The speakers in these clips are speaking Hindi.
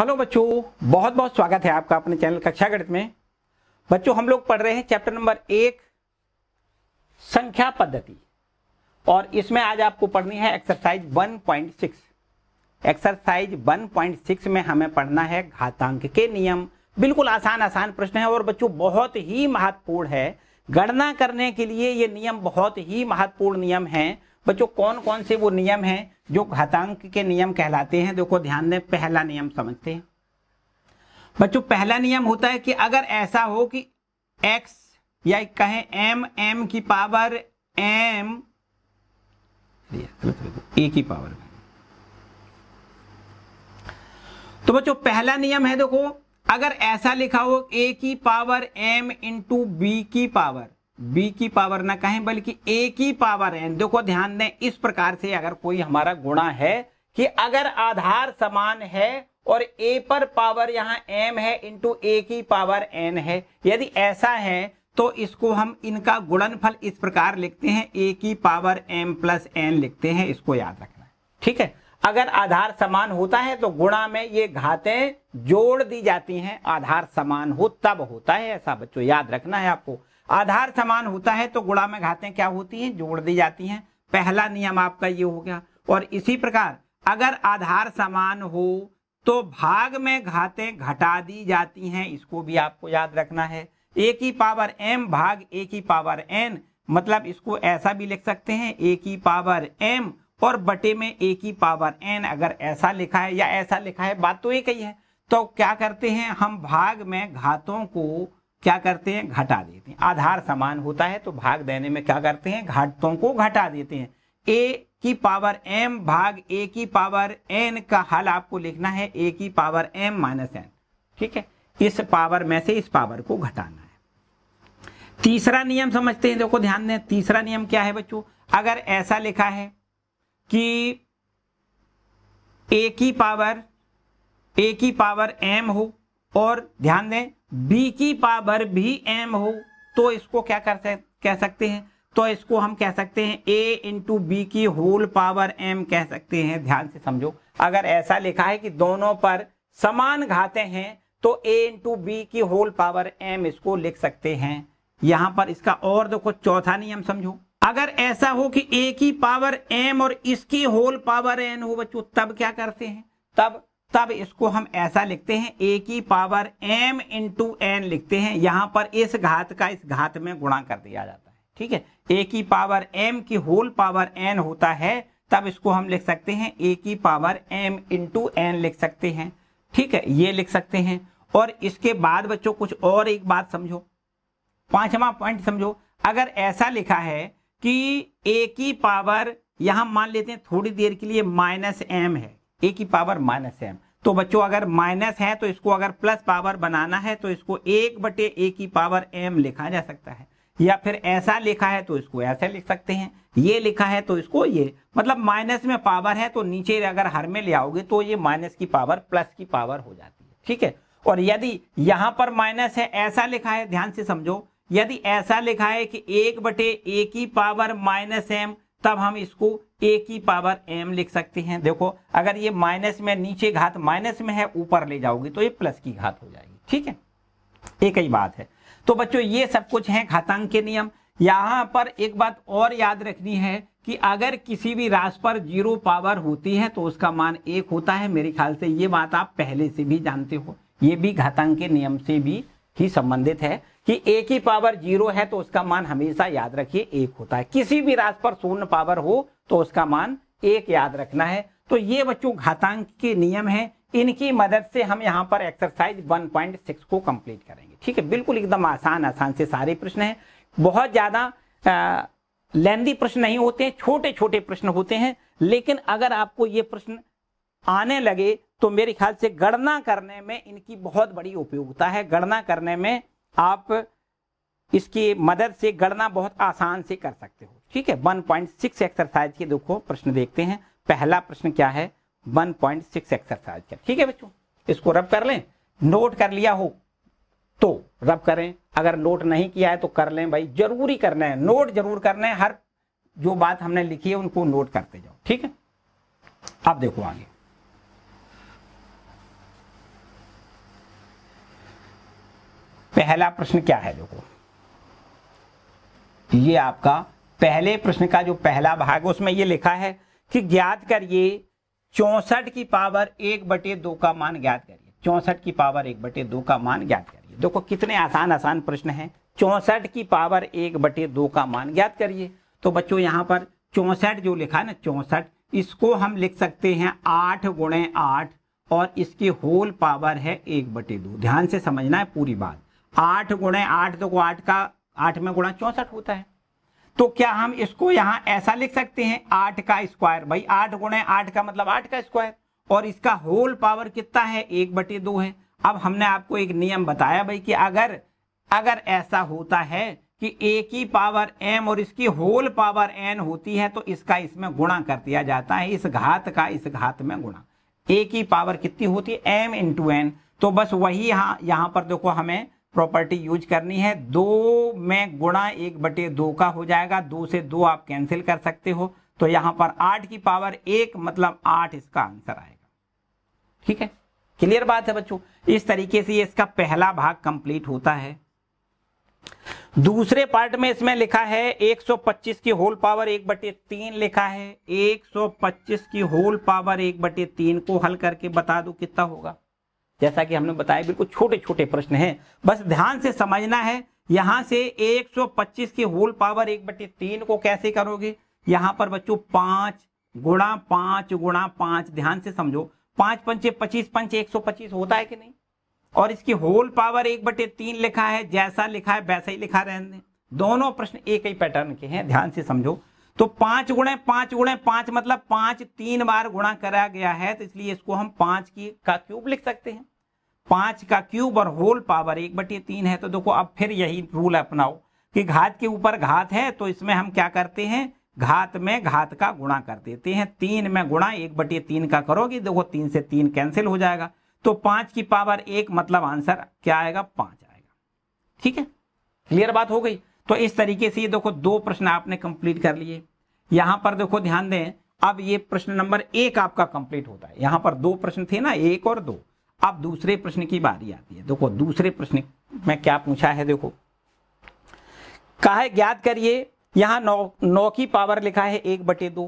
हेलो बच्चों बहुत बहुत स्वागत है आपका अपने चैनल कक्षा गणित में बच्चों हम लोग पढ़ रहे हैं चैप्टर नंबर एक संख्या पद्धति और इसमें आज आपको पढ़नी है एक्सरसाइज 1.6 एक्सरसाइज 1.6 में हमें पढ़ना है घातांक के नियम बिल्कुल आसान आसान प्रश्न है और बच्चों बहुत ही महत्वपूर्ण है गणना करने के लिए ये नियम बहुत ही महत्वपूर्ण नियम है बच्चों कौन कौन से वो नियम हैं जो घातांक के नियम कहलाते हैं देखो ध्यान दें पहला नियम समझते हैं बच्चों पहला नियम होता है कि अगर ऐसा हो कि x या कहें m m की पावर m ए की पावर तो बच्चों पहला नियम है देखो अगर ऐसा लिखा हो a की पावर m इंटू बी की पावर बी की पावर ना कहें बल्कि ए की पावर एन देखो ध्यान दें इस प्रकार से अगर कोई हमारा गुणा है कि अगर आधार समान है और ए पर पावर यहाँ एम है इंटू ए की पावर एन है यदि ऐसा है तो इसको हम इनका गुणनफल इस प्रकार लिखते हैं ए की पावर एम प्लस एन लिखते हैं इसको याद रखना ठीक है अगर आधार समान होता है तो गुणा में ये घातें जोड़ दी जाती हैं आधार समान हो तब होता है ऐसा बच्चों याद रखना है आपको आधार समान होता है तो गुणा में घातें क्या होती हैं जोड़ दी जाती हैं पहला नियम आपका ये हो गया और इसी प्रकार अगर आधार समान हो तो भाग में घातें घटा दी जाती हैं इसको भी आपको याद रखना है ए की पावर एम भाग ए की पावर एन मतलब इसको ऐसा भी लिख सकते हैं ए की पावर एम और बटे में ए की पावर एन अगर ऐसा लिखा है या ऐसा लिखा है बात तो एक ही है तो क्या करते हैं हम भाग में घातों को क्या करते हैं घटा देते हैं आधार समान होता है तो भाग देने में क्या करते हैं घाटों को घटा देते हैं ए की पावर एम भाग ए की पावर एन का हल आपको लिखना है ए की पावर एम माइनस एन ठीक है इस पावर में से इस पावर को घटाना है तीसरा नियम समझते हैं देखो ध्यान दें तीसरा नियम क्या है बच्चों अगर ऐसा लिखा है कि ए की पावर ए की पावर एम हो और ध्यान दें बी की पावर भी एम हो तो इसको क्या कर सक, कह सकते हैं तो इसको हम कह सकते हैं ए इंटू बी की होल पावर एम कह सकते हैं ध्यान से समझो अगर ऐसा लिखा है कि दोनों पर समान घाते हैं तो ए इंटू बी की होल पावर एम इसको लिख सकते हैं यहां पर इसका और देखो चौथा नियम समझो अगर ऐसा हो कि ए की पावर एम और इसकी होल पावर एन हो बच्चों तब क्या करते हैं तब तब इसको हम ऐसा लिखते हैं ए की पावर एम इंटू एन लिखते हैं यहां पर इस घात का इस घात में गुणा कर दिया जाता है ठीक है ए की पावर एम की होल पावर एन होता है तब इसको हम लिख सकते हैं ए की पावर एम इंटू एन लिख सकते हैं ठीक है ये लिख सकते हैं और इसके बाद बच्चों कुछ और एक बात समझो पांचवा पॉइंट समझो अगर ऐसा लिखा है कि ए की पावर यहां मान लेते हैं थोड़ी देर के लिए माइनस एम है ए की पावर माइनस एम तो बच्चों अगर माइनस है तो इसको अगर प्लस पावर बनाना है तो इसको एक बटे ए की पावर एम लिखा जा सकता है या फिर ऐसा लिखा है तो इसको ऐसे लिख सकते हैं ये लिखा है तो इसको ये मतलब माइनस में पावर है तो नीचे अगर हर में ले आओगे तो ये माइनस की पावर प्लस की पावर हो जाती है ठीक है और यदि यहां पर माइनस है ऐसा लिखा है ध्यान से समझो यदि ऐसा लिखा है कि एक बटे ए की पावर माइनस एम तब हम इसको ए की पावर एम लिख सकते हैं देखो अगर ये माइनस में नीचे घात माइनस में है ऊपर ले जाओगे तो ये प्लस की घात हो जाएगी ठीक है एक ही बात है तो बच्चों ये सब कुछ है घातांक के नियम यहां पर एक बात और याद रखनी है कि अगर किसी भी राशि पर जीरो पावर होती है तो उसका मान एक होता है मेरे ख्याल से ये बात आप पहले से भी जानते हो ये भी घातांक के नियम से भी ही संबंधित है कि ए की पावर जीरो है तो उसका मान हमेशा याद रखिए एक होता है किसी भी राशि पर शून्य पावर हो तो उसका मान एक याद रखना है तो ये बच्चों घातांक के नियम हैं इनकी मदद से हम यहाँ पर एक्सरसाइज 1.6 को कंप्लीट करेंगे ठीक है बिल्कुल एकदम आसान आसान से सारे प्रश्न हैं बहुत ज़्यादा लेंदी प्रश्न नहीं होते हैं छोटे छोटे प्रश्न होते हैं लेकिन अगर आपको ये प्रश्न आने लगे तो मेरे ख्याल से गणना करने में इनकी बहुत बड़ी उपयोगिता है गणना करने में आप इसकी मदद से गणना बहुत आसान से कर सकते हो ठीक है 1.6 एक्सरसाइज के देखो प्रश्न देखते हैं पहला प्रश्न क्या है 1.6 एक्सरसाइज का ठीक है बच्चों इसको रब कर लें नोट कर लिया हो तो रब करें अगर नोट नहीं किया है तो कर लें भाई जरूरी करना है नोट जरूर करना है हर जो बात हमने लिखी है उनको नोट करते जाओ ठीक है अब देखो आगे पहला प्रश्न क्या है देखो ये आपका पहले प्रश्न का जो पहला भाग उसमें ये लिखा है कि ज्ञात करिए चौसठ की पावर एक बटे दो का मान ज्ञात करिए चौसठ की पावर एक बटे दो का मान ज्ञात करिए देखो कितने आसान आसान प्रश्न हैं चौसठ की पावर एक बटे दो का मान ज्ञात करिए तो बच्चों यहां पर चौसठ जो लिखा है ना चौसठ इसको हम लिख सकते हैं आठ गुणे आठ और इसकी होल पावर है एक बटे दो ध्यान से समझना है पूरी बात आठ गुणे आठ दो आठ का आठ में गुणा चौसठ होता है तो क्या हम इसको यहां ऐसा लिख सकते हैं आठ का स्क्वायर भाई आठ गुणे आठ का मतलब आठ का स्क्वायर और इसका होल पावर कितना है एक बटे दो है अब हमने आपको एक नियम बताया भाई कि अगर अगर ऐसा होता है कि ए की पावर एम और इसकी होल पावर एन होती है तो इसका इसमें गुणा कर दिया जाता है इस घात का इस घात में गुणा ए की पावर कितनी होती है एम इंटू एन तो बस वही यहां यहां पर देखो हमें प्रॉपर्टी यूज करनी है दो में गुणा एक बटे दो का हो जाएगा दो से दो आप कैंसिल कर सकते हो तो यहां पर आठ की पावर एक मतलब आठ इसका आंसर आएगा ठीक है क्लियर बात है बच्चों इस तरीके से इसका पहला भाग कंप्लीट होता है दूसरे पार्ट में इसमें लिखा है 125 की होल पावर एक बटे तीन लिखा है 125 की होल पावर एक बटे तीन को हल करके बता दो कितना होगा जैसा कि हमने बताया बिल्कुल छोटे छोटे प्रश्न हैं बस ध्यान से समझना है यहां से 125 की होल पावर एक बटे तीन को कैसे करोगे यहां पर बच्चों पांच गुणा पांच गुणा पांच ध्यान से समझो पांच पंचे पच्चीस पंच एक सौ पच्चीस होता है कि नहीं और इसकी होल पावर एक बटे तीन लिखा है जैसा लिखा है वैसा ही लिखा रहने दोनों प्रश्न एक ही पैटर्न के हैं ध्यान से समझो तो पांच गुणे पांच गुणे पांच मतलब पांच तीन बार गुणा करा गया है तो इसलिए इसको हम पांच की का क्यूब लिख सकते हैं पांच का क्यूब और होल पावर एक बटे तीन है तो देखो अब फिर यही रूल अपनाओ कि घात के ऊपर घात है तो इसमें हम क्या करते हैं घात में घात का गुणा कर देते हैं तीन में गुणा एक बटे तीन का करोगे देखो तीन से तीन कैंसिल हो जाएगा तो पांच की पावर एक मतलब आंसर क्या आएगा पांच आएगा ठीक है क्लियर बात हो गई तो इस तरीके से ये देखो दो प्रश्न आपने कंप्लीट कर लिए यहां पर देखो ध्यान दें अब ये प्रश्न नंबर एक आपका कंप्लीट होता है यहां पर दो प्रश्न थे ना एक और दो अब दूसरे प्रश्न की बारी आती है देखो दूसरे प्रश्न में क्या पूछा है देखो कहा है ज्ञात करिए यहां नौ नौ की पावर लिखा है एक बटे दो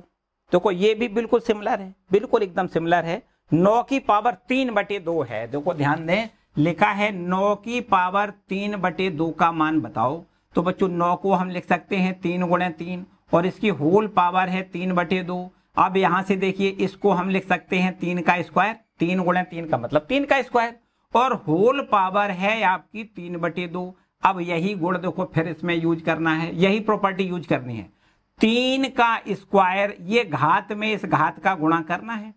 देखो ये भी बिल्कुल सिमिलर है बिल्कुल एकदम सिमिलर है नौ की पावर तीन बटे दो है देखो ध्यान दें लिखा है नौ की पावर तीन बटे दो का मान बताओ तो बच्चों नौ को हम लिख सकते हैं तीन गुणे तीन और इसकी होल पावर है तीन बटे दो अब यहां से देखिए इसको हम लिख सकते हैं तीन का स्क्वायर तीन गुणे तीन का मतलब तीन का स्क्वायर और होल पावर है आपकी तीन बटे दो अब यही गुण देखो फिर इसमें यूज करना है यही प्रॉपर्टी यूज करनी है तीन का स्क्वायर ये घात में इस घात का गुणा करना है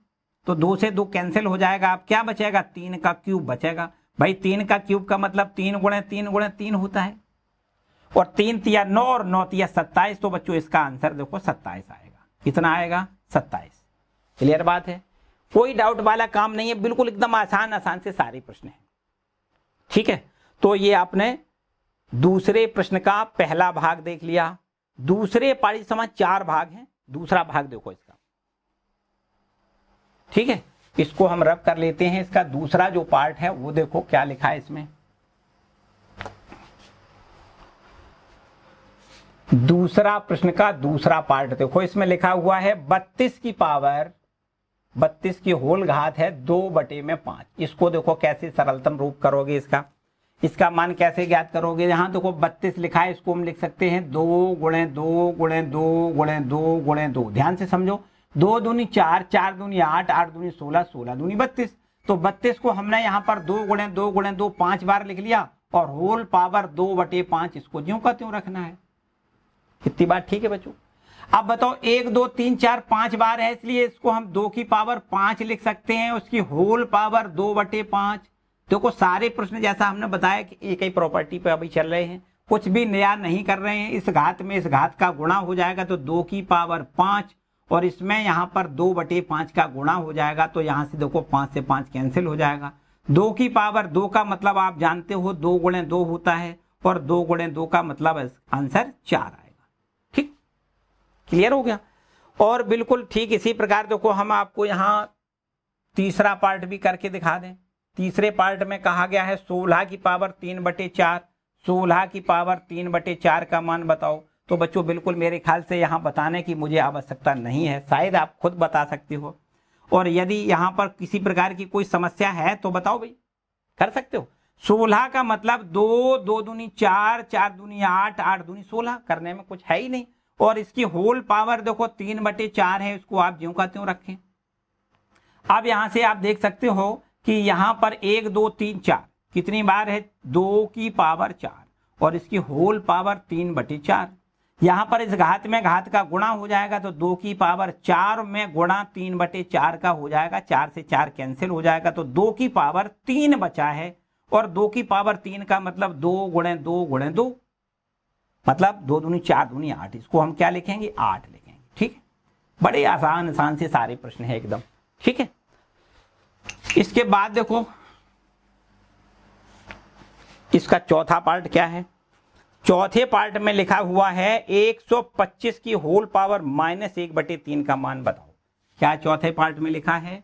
तो दो से दो कैंसिल हो जाएगा आप क्या बचेगा तीन का क्यूब बचेगा भाई तीन का क्यूब का मतलब तीन गुणे तीन गुणे तीन होता है और तीन तिया नौ और नौ तिया सत्ताईस तो बच्चों इसका आंसर देखो सत्ताईस आएगा कितना आएगा सत्ताईस क्लियर बात है कोई डाउट वाला काम नहीं है बिल्कुल एकदम आसान आसान से सारे प्रश्न है ठीक है तो ये आपने दूसरे प्रश्न का पहला भाग देख लिया दूसरे पारी समाज चार भाग हैं दूसरा भाग देखो इसका ठीक है इसको हम रब कर लेते हैं इसका दूसरा जो पार्ट है वो देखो क्या लिखा है इसमें दूसरा प्रश्न का दूसरा पार्ट देखो इसमें लिखा हुआ है बत्तीस की पावर बत्तीस की होल घात है दो बटे में पांच इसको देखो कैसे सरलतम रूप करोगे इसका इसका मान कैसे ज्ञात करोगे यहां देखो बत्तीस लिखा है इसको हम लिख सकते हैं दो गुणे दो गुणे दो गुणे दो गुणे दो ध्यान से समझो दो दूनी चार चार दूनी आठ आठ दूनी सोलह सोलह दूनी बत्तीस तो बत्तीस को हमने यहाँ पर दो गुणे दो गुणे दो पांच बार लिख लिया और होल पावर दो बटे पांच इसको ज्यों का त्यों रखना है कितनी बात ठीक है बच्चों अब बताओ एक दो तीन चार पांच बार है इसलिए इसको हम दो की पावर पांच लिख सकते हैं उसकी होल पावर दो बटे पांच देखो तो सारे प्रश्न जैसा हमने बताया कि एक ही प्रॉपर्टी पे अभी चल रहे हैं कुछ भी नया नहीं कर रहे हैं इस घात में इस घात का गुणा हो जाएगा तो दो की पावर पांच और इसमें यहाँ पर दो बटे पांच का गुणा हो जाएगा तो यहाँ से देखो पांच से पांच कैंसिल हो जाएगा दो की पावर दो का मतलब आप जानते हो दो गुणे दो होता है और दो गुणे दो का मतलब आंसर चार है क्लियर हो गया और बिल्कुल ठीक इसी प्रकार देखो हम आपको यहां तीसरा पार्ट भी करके दिखा दें तीसरे पार्ट में कहा गया है सोलह की पावर तीन बटे चार सोलह की पावर तीन बटे चार का मान बताओ तो बच्चों बिल्कुल मेरे ख्याल से यहां बताने की मुझे आवश्यकता नहीं है शायद आप खुद बता सकते हो और यदि यहां पर किसी प्रकार की कोई समस्या है तो बताओ भाई कर सकते हो सोलह का मतलब दो दो दूनी चार चार दूनी आठ आठ दूनी सोलह करने में कुछ है ही नहीं और इसकी होल पावर देखो तीन बटे चार है इसको आप ज्यों का त्यों रखें अब यहां से आप देख सकते हो कि यहां पर एक दो तीन चार कितनी बार है दो की पावर चार और इसकी होल पावर तीन बटे चार यहां पर इस घात में घात का गुणा हो जाएगा तो दो की पावर चार में गुणा तीन बटे चार का हो जाएगा चार से चार कैंसिल हो जाएगा तो दो की पावर तीन बचा है और दो की पावर तीन का मतलब दो गुणे दो गुणे दो मतलब दो दूनी चार दूनी आठ इसको हम क्या लिखेंगे आठ लिखेंगे ठीक है बड़े आसान आसान से सारे प्रश्न है एकदम ठीक है इसके बाद देखो इसका चौथा पार्ट क्या है चौथे पार्ट में लिखा हुआ है 125 की होल पावर माइनस एक बटे तीन का मान बताओ क्या चौथे पार्ट में लिखा है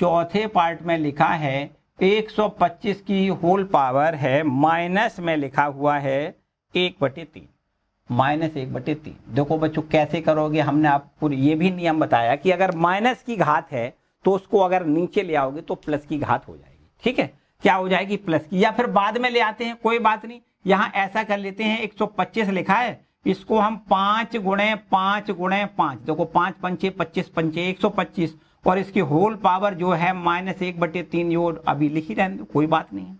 चौथे पार्ट में लिखा है 125 की होल पावर है माइनस में लिखा हुआ है एक बटे तीन माइनस एक बटे तीन देखो बच्चों कैसे करोगे हमने आपको ये भी नियम बताया कि अगर माइनस की घात है तो उसको अगर नीचे ले आओगे तो प्लस की घात हो जाएगी ठीक है क्या हो जाएगी प्लस की या फिर बाद में ले आते हैं कोई बात नहीं यहां ऐसा कर लेते हैं 125 लिखा है इसको हम पांच गुणे पांच गुणे पांच देखो पांच पंचे पच्चीस पंचे एक सौ पच्चीस और इसकी होल पावर जो है माइनस एक बटे तीन जो अभी ही रहे कोई बात नहीं है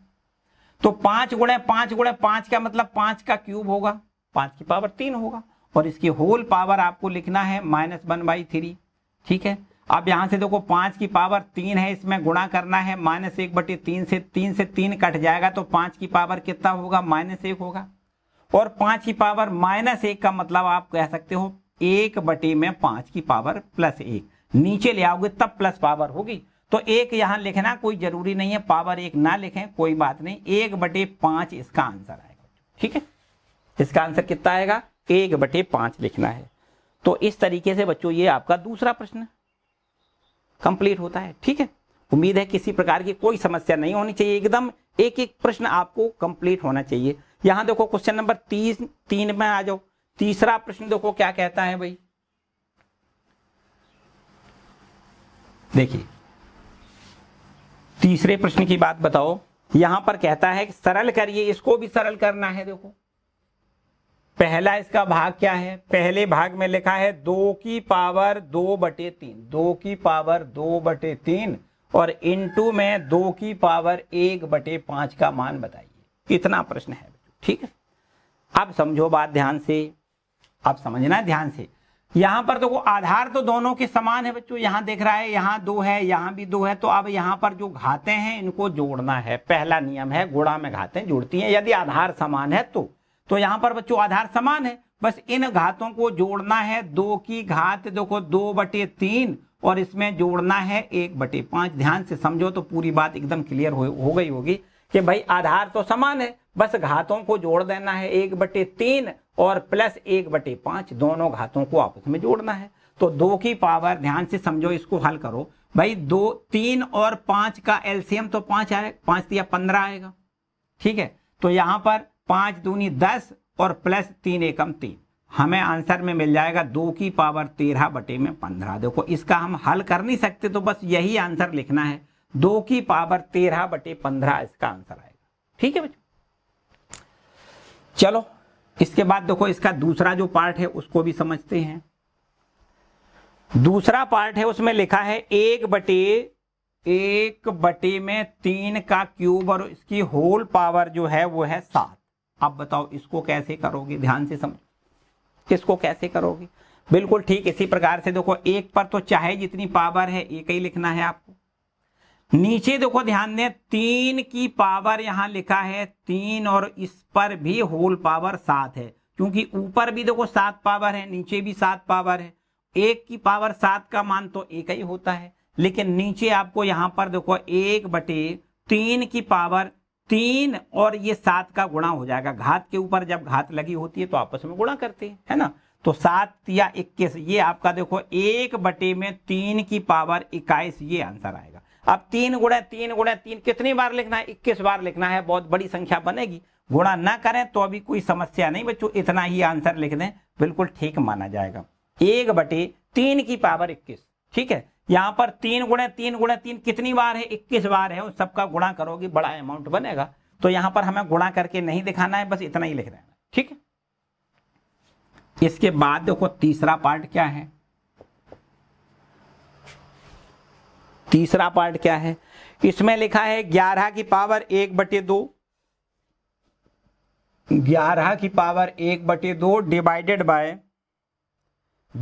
तो पांच गुणे पांच गुणे पांच का मतलब पांच का क्यूब होगा पांच की पावर तीन होगा और इसकी होल पावर आपको लिखना है माइनस वन बाई थ्री ठीक है अब यहां से देखो पांच की पावर तीन है इसमें गुणा करना है माइनस एक बटे तीन से तीन से तीन कट जाएगा तो पांच की पावर कितना होगा माइनस एक होगा और पांच की पावर माइनस एक का मतलब आप कह सकते हो एक बटे में पांच की पावर प्लस एक नीचे ले आओगे तब प्लस पावर होगी तो एक यहां लिखना कोई जरूरी नहीं है पावर एक ना लिखें कोई बात नहीं एक बटे पांच इसका आंसर आएगा ठीक है इसका आंसर कितना आएगा एक बटे पांच लिखना है तो इस तरीके से बच्चों ये आपका दूसरा प्रश्न कंप्लीट होता है ठीक है उम्मीद है किसी प्रकार की कोई समस्या नहीं होनी चाहिए एकदम एक एक प्रश्न आपको कंप्लीट होना चाहिए यहां देखो क्वेश्चन नंबर तीस तीन में आ जाओ तीसरा प्रश्न देखो क्या कहता है भाई देखिए तीसरे प्रश्न की बात बताओ यहां पर कहता है कि सरल करिए इसको भी सरल करना है देखो पहला इसका भाग क्या है पहले भाग में लिखा है दो की पावर दो बटे तीन दो की पावर दो बटे तीन और इनटू में दो की पावर एक बटे पांच का मान बताइए इतना प्रश्न है ठीक है अब समझो बात ध्यान से अब समझना ध्यान से यहां पर तो आधार तो दोनों के समान है बच्चों यहां देख रहा है यहां दो है यहां भी दो है तो अब यहां पर जो घाते हैं इनको जोड़ना है पहला नियम है गुणा में घाते जोड़ती हैं यदि आधार समान है तो तो यहां पर बच्चों आधार समान है बस इन घातों को जोड़ना है दो की घात देखो दो बटे तीन और इसमें जोड़ना है एक बटे पांच ध्यान से समझो तो पूरी बात एकदम क्लियर हो, हो गई होगी कि भाई आधार तो समान है बस घातों को जोड़ देना है एक बटे तीन और प्लस एक बटे पांच दोनों घातों को आपस में जोड़ना है तो दो की पावर ध्यान से समझो इसको हल करो भाई दो तीन और पांच का एलसीएम तो पांच आएगा पांच दिया पंद्रह आएगा ठीक है तो यहां पर पांच दूनी दस और प्लस तीन एकम तीन हमें आंसर में मिल जाएगा दो की पावर तेरह बटे में पंद्रह देखो इसका हम हल कर नहीं सकते तो बस यही आंसर लिखना है दो की पावर तेरह बटे पंद्रह इसका आंसर आएगा ठीक है बच्चों चलो इसके बाद देखो इसका दूसरा जो पार्ट है उसको भी समझते हैं दूसरा पार्ट है उसमें लिखा है एक बटे एक बटे में तीन का क्यूब और इसकी होल पावर जो है वो है सात अब बताओ इसको कैसे करोगे ध्यान से समझ इसको कैसे करोगे बिल्कुल ठीक इसी प्रकार से देखो एक पर तो चाहे जितनी पावर है एक ही लिखना है आपको नीचे देखो ध्यान दें तीन की पावर यहां लिखा है तीन और इस पर भी होल पावर सात है क्योंकि ऊपर भी देखो सात पावर है नीचे भी सात पावर है एक की पावर सात का मान तो एक ही होता है लेकिन नीचे आपको यहां पर देखो एक बटे तीन की पावर तीन और ये सात का गुणा हो जाएगा घात के ऊपर जब घात लगी होती है तो आपस में गुणा करते हैं है ना तो सात या इक्कीस ये आपका देखो एक बटे में तीन की पावर इक्कीस ये आंसर आएगा अब तीन गुणा तीन गुणा तीन कितनी बार लिखना है इक्कीस बार लिखना है बहुत बड़ी संख्या बनेगी गुणा ना करें तो अभी कोई समस्या नहीं बच्चों इतना ही आंसर लिख दें बिल्कुल ठीक माना जाएगा एक बटे तीन की पावर इक्कीस ठीक है यहां पर तीन गुणे तीन गुणे तीन कितनी बार है इक्कीस बार है उस सबका गुणा करोगे बड़ा अमाउंट बनेगा तो यहां पर हमें गुणा करके नहीं दिखाना है बस इतना ही लिख देना ठीक है इसके बाद देखो तीसरा पार्ट क्या है तीसरा पार्ट क्या है इसमें लिखा है ग्यारह की पावर एक बटे दो ग्यारह की पावर एक बटे दो डिवाइडेड बाय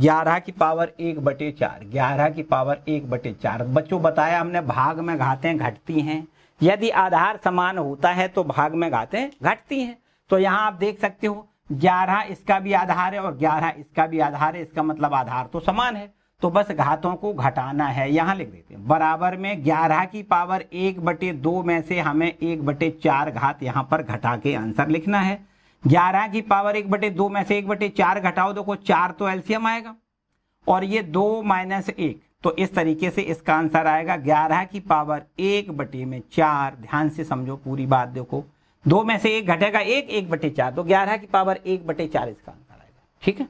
ग्यारह की पावर एक बटे चार ग्यारह की पावर एक बटे चार बच्चों बताया हमने भाग में घातें घटती हैं यदि आधार समान होता है तो भाग में घातें घटती हैं तो यहाँ आप देख सकते हो ग्यारह इसका भी आधार है और ग्यारह इसका भी आधार है इसका मतलब आधार तो समान है तो बस घातों को घटाना है यहाँ लिख देते हैं बराबर में ग्यारह की पावर एक बटे दो में से हमें एक बटे चार घात यहाँ पर घटा के आंसर लिखना है ग्यारह की पावर एक बटे दो में से एक बटे चार घटाओ देखो चार तो एल्सियम आएगा और ये दो माइनस एक तो इस तरीके से इसका आंसर आएगा ग्यारह की पावर एक बटे में चार ध्यान से समझो पूरी बात देखो दो में से एक घटेगा एक एक बटे चार तो ग्यारह की पावर एक बटे चार इसका आंसर आएगा ठीक है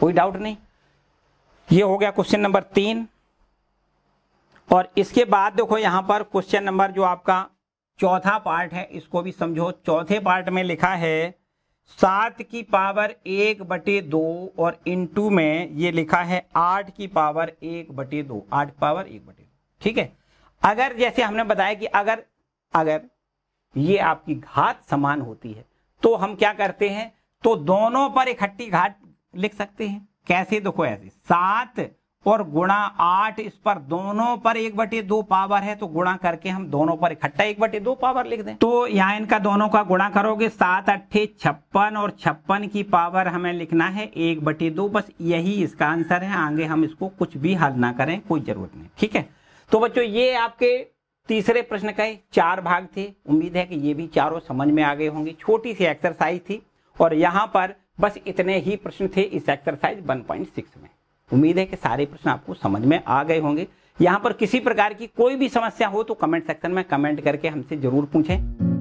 कोई डाउट नहीं ये हो गया क्वेश्चन नंबर तीन और इसके बाद देखो यहां पर क्वेश्चन नंबर जो आपका चौथा पार्ट है इसको भी समझो चौथे पार्ट में लिखा है सात की पावर एक बटे दो और इनटू में ये लिखा है आठ की पावर एक बटे दो आठ पावर एक बटे दो ठीक है अगर जैसे हमने बताया कि अगर अगर ये आपकी घात समान होती है तो हम क्या करते हैं तो दोनों पर इकट्ठी घाट लिख सकते हैं कैसे देखो ऐसे सात और गुणा आठ इस पर दोनों पर एक बटे दो पावर है तो गुणा करके हम दोनों पर इकट्ठा एक बटे दो पावर लिख दें तो यहाँ इनका दोनों का गुणा करोगे सात अट्ठे छप्पन और छप्पन की पावर हमें लिखना है एक बटे दो बस यही इसका आंसर है आगे हम इसको कुछ भी हल ना करें कोई जरूरत नहीं ठीक है तो बच्चों ये आपके तीसरे प्रश्न का चार भाग थे उम्मीद है कि ये भी चारों समझ में आ गए होंगे छोटी सी एक्सरसाइज थी और यहाँ पर बस इतने ही प्रश्न थे इस एक्सरसाइज वन में उम्मीद है कि सारे प्रश्न आपको समझ में आ गए होंगे यहाँ पर किसी प्रकार की कोई भी समस्या हो तो कमेंट सेक्शन में कमेंट करके हमसे जरूर पूछें